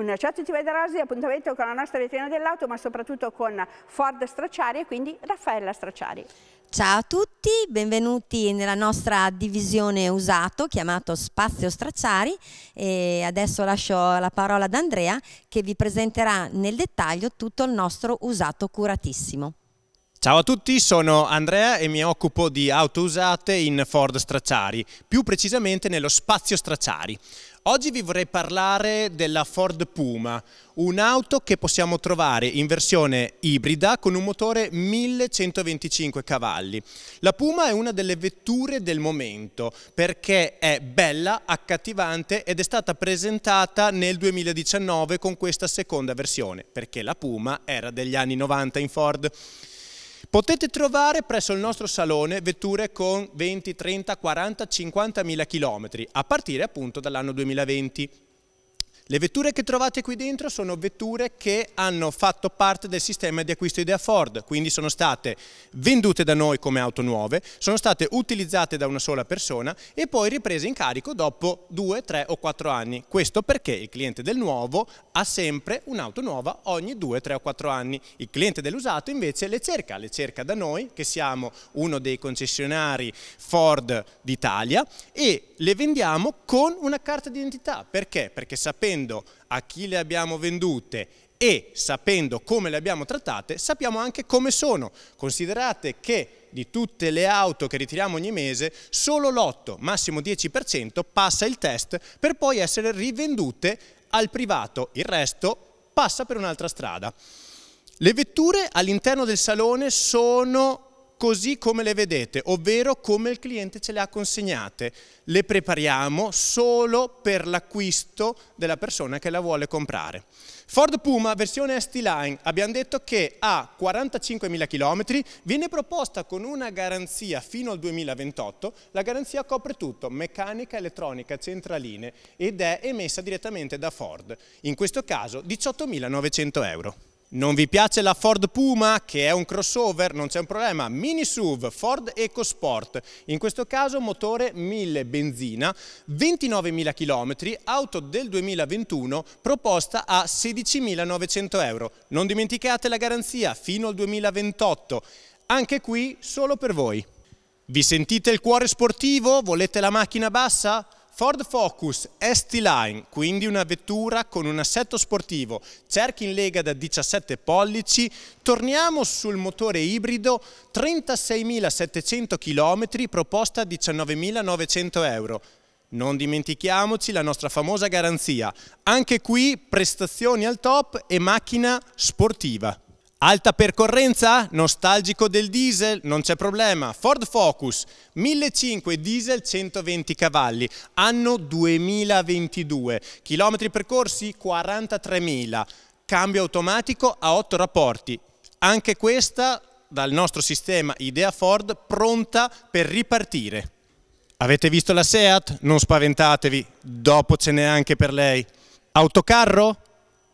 un certo tipo di raso di appuntamento con la nostra vetrina dell'auto, ma soprattutto con Ford Stracciari e quindi Raffaella Stracciari. Ciao a tutti, benvenuti nella nostra divisione usato chiamato Spazio Stracciari e adesso lascio la parola ad Andrea che vi presenterà nel dettaglio tutto il nostro usato curatissimo. Ciao a tutti, sono Andrea e mi occupo di auto usate in Ford Stracciari, più precisamente nello Spazio Stracciari. Oggi vi vorrei parlare della Ford Puma, un'auto che possiamo trovare in versione ibrida con un motore 1125 cavalli. La Puma è una delle vetture del momento perché è bella, accattivante ed è stata presentata nel 2019 con questa seconda versione, perché la Puma era degli anni 90 in Ford. Potete trovare presso il nostro salone vetture con 20, 30, 40, 50 mila chilometri, a partire appunto dall'anno 2020. Le vetture che trovate qui dentro sono vetture che hanno fatto parte del sistema di acquisto idea Ford, quindi sono state vendute da noi come auto nuove, sono state utilizzate da una sola persona e poi riprese in carico dopo 2, 3 o 4 anni. Questo perché il cliente del nuovo ha sempre un'auto nuova ogni 2, 3 o 4 anni. Il cliente dell'usato invece le cerca, le cerca da noi che siamo uno dei concessionari Ford d'Italia e le vendiamo con una carta d'identità. Perché? Perché sapendo sapendo a chi le abbiamo vendute e sapendo come le abbiamo trattate, sappiamo anche come sono. Considerate che di tutte le auto che ritiriamo ogni mese, solo l'8, massimo 10%, passa il test per poi essere rivendute al privato, il resto passa per un'altra strada. Le vetture all'interno del salone sono così come le vedete, ovvero come il cliente ce le ha consegnate. Le prepariamo solo per l'acquisto della persona che la vuole comprare. Ford Puma versione ST-Line, abbiamo detto che ha 45.000 km, viene proposta con una garanzia fino al 2028, la garanzia copre tutto, meccanica, elettronica, centraline ed è emessa direttamente da Ford, in questo caso 18.900 euro. Non vi piace la Ford Puma, che è un crossover? Non c'è un problema. Mini SUV, Ford EcoSport. In questo caso motore 1000 benzina, 29.000 km, auto del 2021, proposta a 16.900 euro. Non dimenticate la garanzia fino al 2028. Anche qui solo per voi. Vi sentite il cuore sportivo? Volete la macchina bassa? Ford Focus ST-Line, quindi una vettura con un assetto sportivo, cerchi in lega da 17 pollici, torniamo sul motore ibrido 36.700 km, proposta a 19.900 euro. Non dimentichiamoci la nostra famosa garanzia, anche qui prestazioni al top e macchina sportiva. Alta percorrenza? Nostalgico del diesel? Non c'è problema. Ford Focus 1.500 diesel 120 cavalli, anno 2022. Chilometri percorsi 43.000. Cambio automatico a 8 rapporti. Anche questa dal nostro sistema Idea Ford pronta per ripartire. Avete visto la SEAT? Non spaventatevi, dopo ce n'è anche per lei. Autocarro?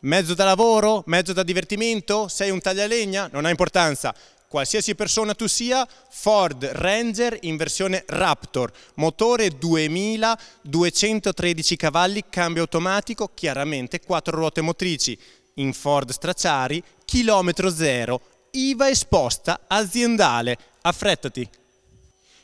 Mezzo da lavoro? Mezzo da divertimento? Sei un taglialegna? Non ha importanza. Qualsiasi persona tu sia, Ford Ranger in versione Raptor, motore 2213 cavalli, cambio automatico, chiaramente quattro ruote motrici, in Ford Stracciari, chilometro zero, IVA esposta aziendale. Affrettati!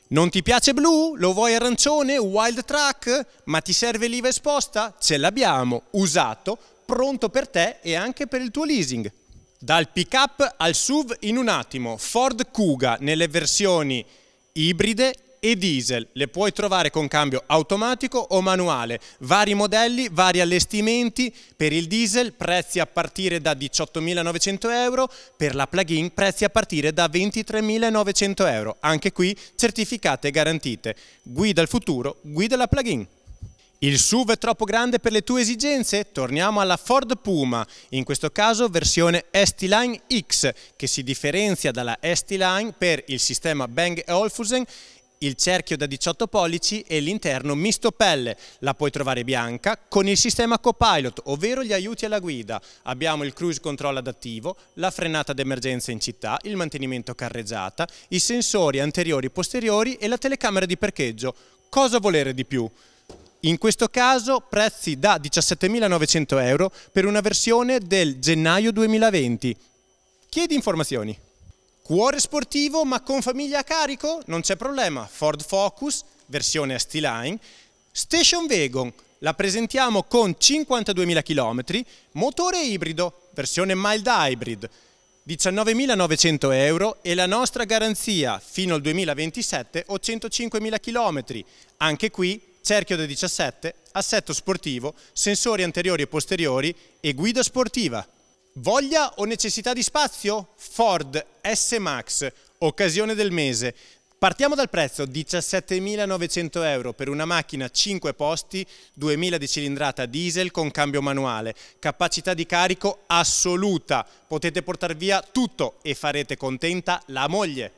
Non ti piace blu? Lo vuoi arancione? Wild track? Ma ti serve l'IVA esposta? Ce l'abbiamo, usato, pronto per te e anche per il tuo leasing. Dal pick-up al SUV in un attimo, Ford Kuga nelle versioni ibride e diesel, le puoi trovare con cambio automatico o manuale, vari modelli, vari allestimenti, per il diesel prezzi a partire da 18.900 euro, per la plug-in prezzi a partire da 23.900 euro, anche qui certificate e garantite. Guida il futuro, guida la plug-in. Il SUV è troppo grande per le tue esigenze? Torniamo alla Ford Puma, in questo caso versione ST-Line X, che si differenzia dalla ST-Line per il sistema Bang Olufsen il cerchio da 18 pollici e l'interno misto pelle. La puoi trovare bianca con il sistema copilot, ovvero gli aiuti alla guida. Abbiamo il cruise control adattivo, la frenata d'emergenza in città, il mantenimento carreggiata, i sensori anteriori e posteriori e la telecamera di parcheggio. Cosa volere di più? in questo caso prezzi da 17.900 euro per una versione del gennaio 2020. Chiedi informazioni. Cuore sportivo ma con famiglia a carico? Non c'è problema. Ford Focus, versione ST-Line. Station Wagon, la presentiamo con 52.000 km, motore ibrido, versione mild hybrid. 19.900 euro e la nostra garanzia fino al 2027 o 105.000 km. Anche qui cerchio da 17, assetto sportivo, sensori anteriori e posteriori e guida sportiva. Voglia o necessità di spazio? Ford S Max, occasione del mese. Partiamo dal prezzo, 17.900 euro per una macchina 5 posti, 2.000 di cilindrata diesel con cambio manuale, capacità di carico assoluta, potete portare via tutto e farete contenta la moglie.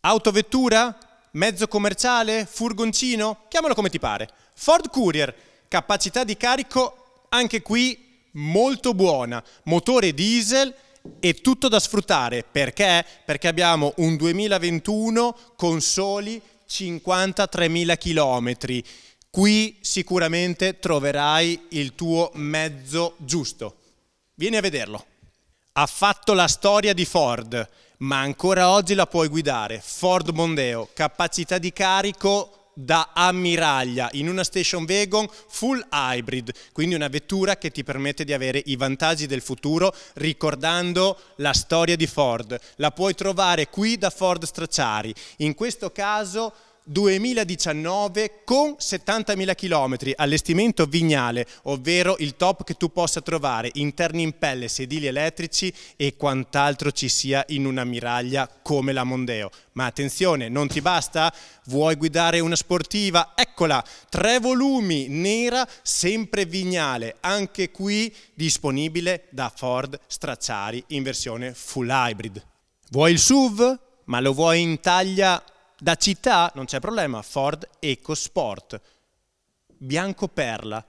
Autovettura? mezzo commerciale, furgoncino, chiamalo come ti pare. Ford Courier, capacità di carico anche qui molto buona, motore diesel e tutto da sfruttare. Perché? Perché abbiamo un 2021 con soli 53.000 km. Qui sicuramente troverai il tuo mezzo giusto. Vieni a vederlo. Ha fatto la storia di Ford ma ancora oggi la puoi guidare. Ford Mondeo, capacità di carico da ammiraglia in una station wagon full hybrid, quindi una vettura che ti permette di avere i vantaggi del futuro ricordando la storia di Ford. La puoi trovare qui da Ford Stracciari. In questo caso 2019 con 70.000 km, allestimento vignale, ovvero il top che tu possa trovare, interni in pelle, sedili elettrici e quant'altro ci sia in una miraglia come la Mondeo. Ma attenzione, non ti basta? Vuoi guidare una sportiva? Eccola, tre volumi, nera, sempre vignale, anche qui disponibile da Ford Stracciari in versione full hybrid. Vuoi il SUV? Ma lo vuoi in taglia da città non c'è problema, Ford EcoSport, bianco perla,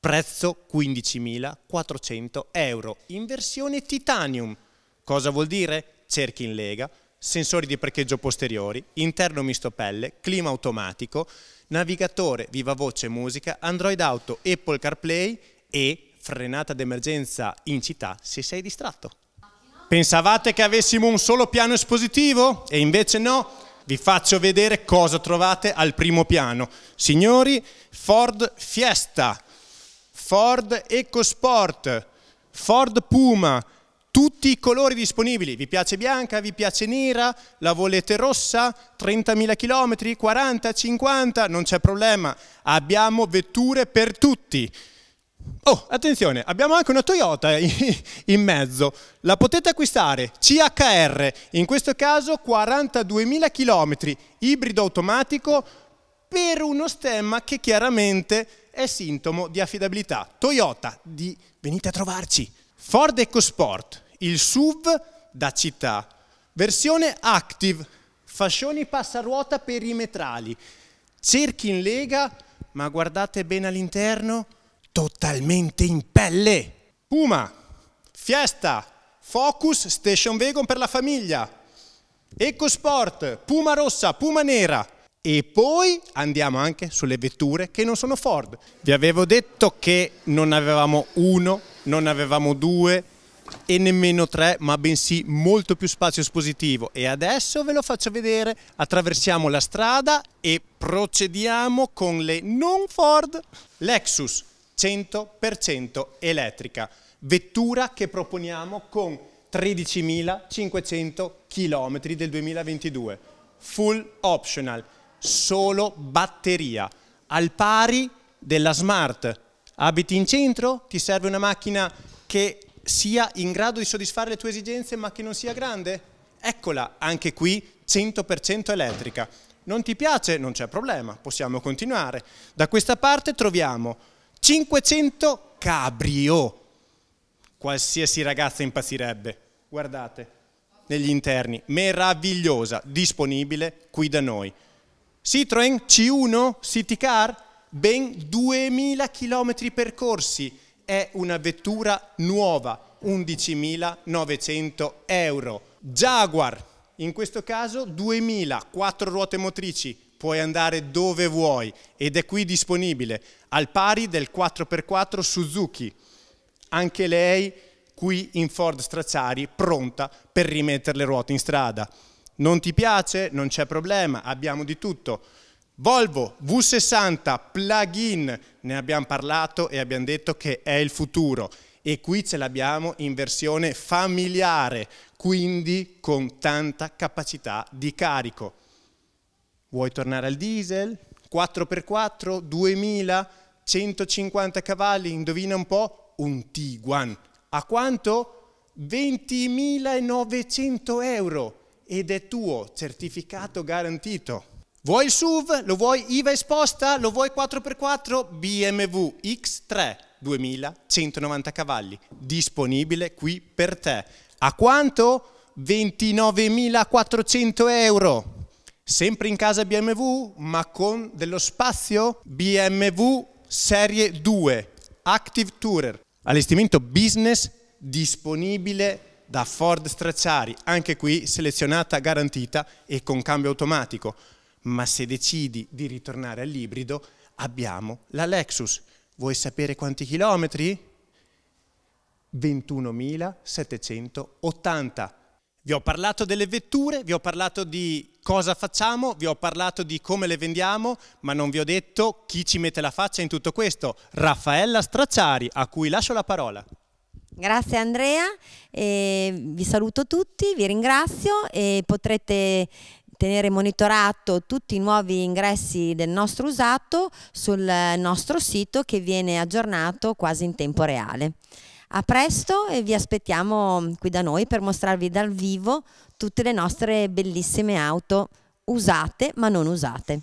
prezzo 15.400 euro, in versione titanium. Cosa vuol dire? Cerchi in lega, sensori di parcheggio posteriori, interno misto pelle, clima automatico, navigatore, viva voce, musica, Android Auto, Apple CarPlay e frenata d'emergenza in città se sei distratto. Pensavate che avessimo un solo piano espositivo? E invece no, vi faccio vedere cosa trovate al primo piano. Signori, Ford Fiesta, Ford EcoSport, Ford Puma, tutti i colori disponibili. Vi piace bianca, vi piace nera, la volete rossa, 30.000 km, 40, 50, non c'è problema. Abbiamo vetture per tutti. Oh, attenzione, abbiamo anche una Toyota in mezzo, la potete acquistare CHR, in questo caso 42.000 km, ibrido automatico, per uno stemma che chiaramente è sintomo di affidabilità. Toyota, di... venite a trovarci. Ford EcoSport, il SUV da città, versione Active, fascioni passaruota perimetrali, cerchi in lega, ma guardate bene all'interno, totalmente in pelle. Puma, Fiesta, Focus, Station Vegan per la famiglia, EcoSport, Puma rossa, Puma nera. E poi andiamo anche sulle vetture che non sono Ford. Vi avevo detto che non avevamo uno, non avevamo due e nemmeno tre, ma bensì molto più spazio espositivo. E adesso ve lo faccio vedere. Attraversiamo la strada e procediamo con le non Ford. Lexus, 100% elettrica, vettura che proponiamo con 13.500 km del 2022, full optional, solo batteria, al pari della smart. Abiti in centro? Ti serve una macchina che sia in grado di soddisfare le tue esigenze ma che non sia grande? Eccola, anche qui 100% elettrica. Non ti piace? Non c'è problema, possiamo continuare. Da questa parte troviamo 500 cabrio. Qualsiasi ragazza impazzirebbe. Guardate, negli interni, meravigliosa, disponibile qui da noi. Citroen C1 City Car, ben 2000 km percorsi. È una vettura nuova, 11.900 euro. Jaguar, in questo caso 2000, 4 ruote motrici, puoi andare dove vuoi ed è qui disponibile, al pari del 4x4 Suzuki, anche lei qui in Ford Stracciari pronta per rimettere le ruote in strada. Non ti piace? Non c'è problema, abbiamo di tutto. Volvo V60 plug-in, ne abbiamo parlato e abbiamo detto che è il futuro e qui ce l'abbiamo in versione familiare, quindi con tanta capacità di carico. Vuoi tornare al diesel? 4x4, 2000, 150 cavalli, indovina un po', un Tiguan. A quanto? 20.900 euro ed è tuo, certificato garantito. Vuoi il SUV? Lo vuoi IVA esposta? Lo vuoi 4x4? BMW X3 2190 cavalli, disponibile qui per te. A quanto? 29.400 euro sempre in casa BMW, ma con dello spazio BMW Serie 2, Active Tourer, allestimento business disponibile da Ford Stracciari, anche qui selezionata, garantita e con cambio automatico. Ma se decidi di ritornare all'ibrido, abbiamo la Lexus. Vuoi sapere quanti chilometri? 21.780 vi ho parlato delle vetture, vi ho parlato di cosa facciamo, vi ho parlato di come le vendiamo, ma non vi ho detto chi ci mette la faccia in tutto questo. Raffaella Stracciari, a cui lascio la parola. Grazie Andrea, eh, vi saluto tutti, vi ringrazio e potrete tenere monitorato tutti i nuovi ingressi del nostro usato sul nostro sito che viene aggiornato quasi in tempo reale. A presto e vi aspettiamo qui da noi per mostrarvi dal vivo tutte le nostre bellissime auto usate ma non usate.